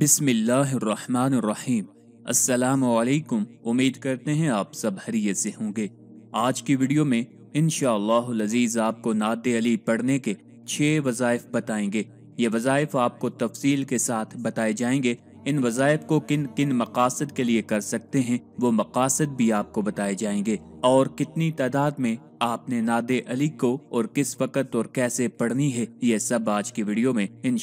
बिसमीम असलकुम उम्मीद करते हैं आप सब हरियत से होंगे आज की वीडियो में इन लजीज़ आपको नात अली पढ़ने के छः वज़ाइफ बताएंगे ये वज़ाइफ आपको तफसील के साथ बताए जाएंगे इन वज़ायब को किन किन मकासद के लिए कर सकते हैं वो मकासद भी आपको बताए जाएंगे और कितनी तादाद में आपने नादे अली को और किस वक़्त और कैसे पढ़नी है ये सब आज की वीडियो में इन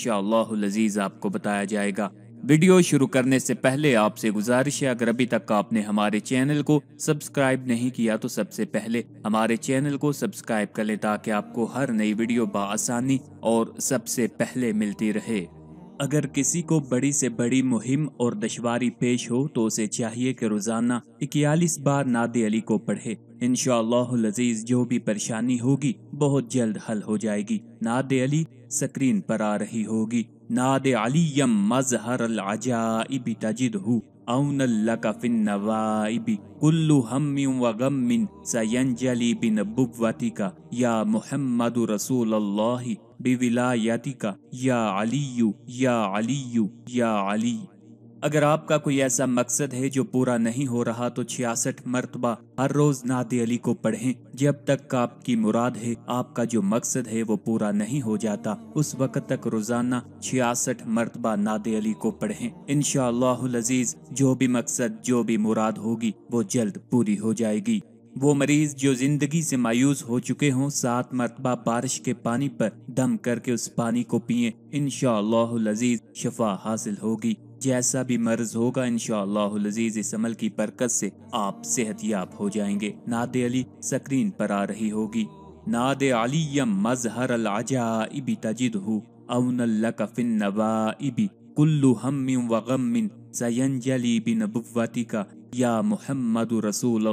लजीज आपको बताया जाएगा वीडियो शुरू करने से पहले आपसे गुजारिश है अगर अभी तक आपने हमारे चैनल को सब्सक्राइब नहीं किया तो सबसे पहले हमारे चैनल को सब्सक्राइब कर लें ताकि आपको हर नई वीडियो बसानी और सबसे पहले मिलती रहे अगर किसी को बड़ी से बड़ी मुहिम और दुशारी पेश हो तो उसे चाहिए कि रोज़ाना इक्यालीस बार नाद अली को पढ़े इन शजीज़ जो भी परेशानी होगी बहुत जल्द हल हो जाएगी नाद अली स्क्रीन पर आ रही होगी नाद अली यम मजहर तजिद हूँ عون لك في النوائب كل هم وغم سينجلي بنبوتك يا محمد رسول الله بولايتك يا علي يا علي يا علي अगर आपका कोई ऐसा मकसद है जो पूरा नहीं हो रहा तो छियासठ मरतबा हर रोज नाद अली को पढ़ें जब तक का आपकी मुराद है आपका जो मकसद है वो पूरा नहीं हो जाता उस वक्त तक रोजाना छियासठ मरतबा नाद अली को पढ़ें इन अजीज जो भी मकसद जो भी मुराद होगी वो जल्द पूरी हो जाएगी वो मरीज जो जिंदगी से मायूस हो चुके हों सात मरतबा बारिश के पानी पर दम करके उस पानी को पिए इन अजीज शफा हासिल होगी जैसा भी मर्ज होगा इन शजीज इस अमल की बरकत से आप याब हो जाएंगे नाद अली स्क्रीन पर आ रही होगी नाद अलीम मजहर अलाजाइबी तजिद हो अवन हम सयन सयंजली बिन या मोहम्मद रसूल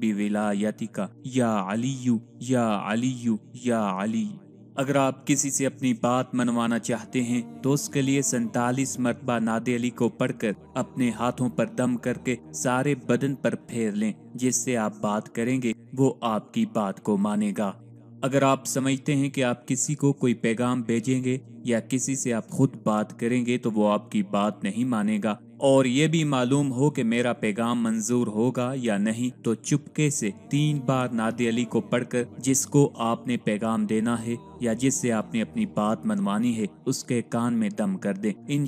बिलायतिका या अलीयू या अलीयू या अली अगर आप किसी से अपनी बात मनवाना चाहते हैं तो उसके लिए सैतालीस मरतबा नादे अली को पढ़कर अपने हाथों पर दम करके सारे बदन पर फेर लें जिससे आप बात करेंगे वो आपकी बात को मानेगा अगर आप समझते हैं कि आप किसी को कोई पैगाम भेजेंगे या किसी से आप खुद बात करेंगे तो वो आपकी बात नहीं मानेगा और ये भी मालूम हो कि मेरा पैगाम मंजूर होगा या नहीं तो चुपके से तीन बार नादे अली को पढ़कर जिसको आपने पैगाम देना है या जिससे आपने अपनी बात मनवानी है उसके कान में दम कर दें इन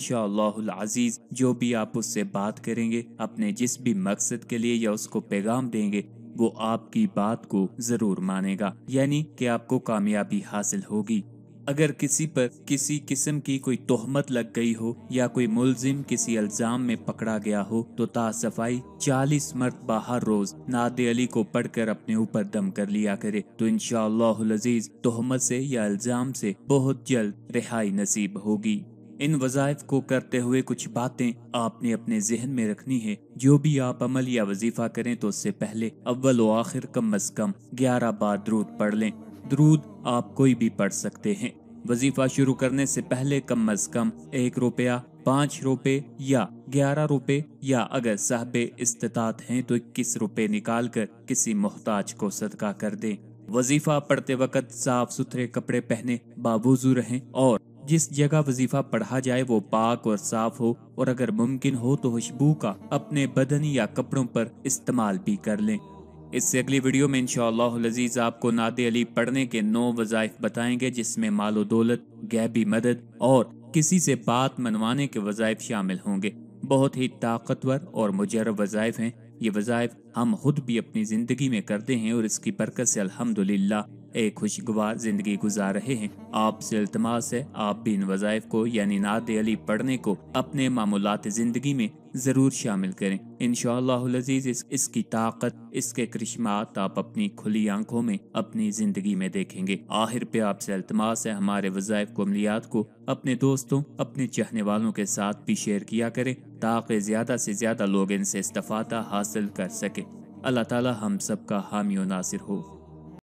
अजीज जो भी आप उससे बात करेंगे अपने जिस भी मकसद के लिए या उसको पैगाम देंगे वो आपकी बात को जरूर मानेगा यानी कि आपको कामयाबी हासिल होगी अगर किसी पर किसी किस्म की कोई तोहमत लग गई हो या कोई मुलजिम किसी अल्जाम में पकड़ा गया हो तो ताफाई चालीस मरतबा हर रोज नाद अली को पढ़कर अपने ऊपर दम कर लिया करे तो इन शजीज तोहमत से या अल्जाम से बहुत जल्द रिहाई नसीब होगी इन वज़ायफ को करते हुए कुछ बातें आपने अपने जहन में रखनी है जो भी आप अमल या वजीफा करें तो उससे पहले अव्वल व आखिर कम अज कम ग्यारह बार द्रूद पढ़ लें दरूद आप कोई भी पढ़ सकते हैं वजीफा शुरू करने से पहले कम अज कम एक रुपया पाँच रुपये या ग्यारह रुपए या अगर साहब इस्तात हैं तो इक्कीस रुपये निकाल कर किसी मोहताज को सदका कर दें वजीफा पढ़ते वक्त साफ सुथरे कपड़े पहने बाबूजू रहें और जिस जगह वजीफा पढ़ा जाए वो पाक और साफ हो और अगर मुमकिन हो तो खुशबू का अपने बदन या कपड़ों पर इस्तेमाल भी कर लें इससे अगली वीडियो में इनशालाजीज आपको नाद अली पढ़ने के नौ वज़ायफ़ बताएंगे जिसमें मालो दौलत गैबी मदद और किसी से बात मनवाने के वज़ायफ शामिल होंगे बहुत ही ताकतवर और मुजरब वजायफ हैं ये वज़ायफ़ हम खुद भी अपनी ज़िंदगी में करते हैं और इसकी बरकत से अलहमदुल्ला एक खुशगवार जिंदगी गुजार रहे हैं आपसे अल्तमास है आप भी इन वजायफ को यानी नाद अली पढ़ने को अपने मामूलत ज़िंदगी में ज़रूर शामिल करें इन शजीज़ इस, इसकी ताकत इसके करिश्मात आप अपनी खुली आंखों में अपनी ज़िंदगी में देखेंगे आखिर पे आपसे अल्तमास है हमारे वज़ायफ़ को अमलियात को अपने दोस्तों अपने चाहने वालों के साथ भी शेयर किया करें ताकि ज़्यादा से ज़्यादा लोग इनसे इस्तफ़ादा हासिल कर सके अल्लाह ताला हम सब का हामी नासिर हो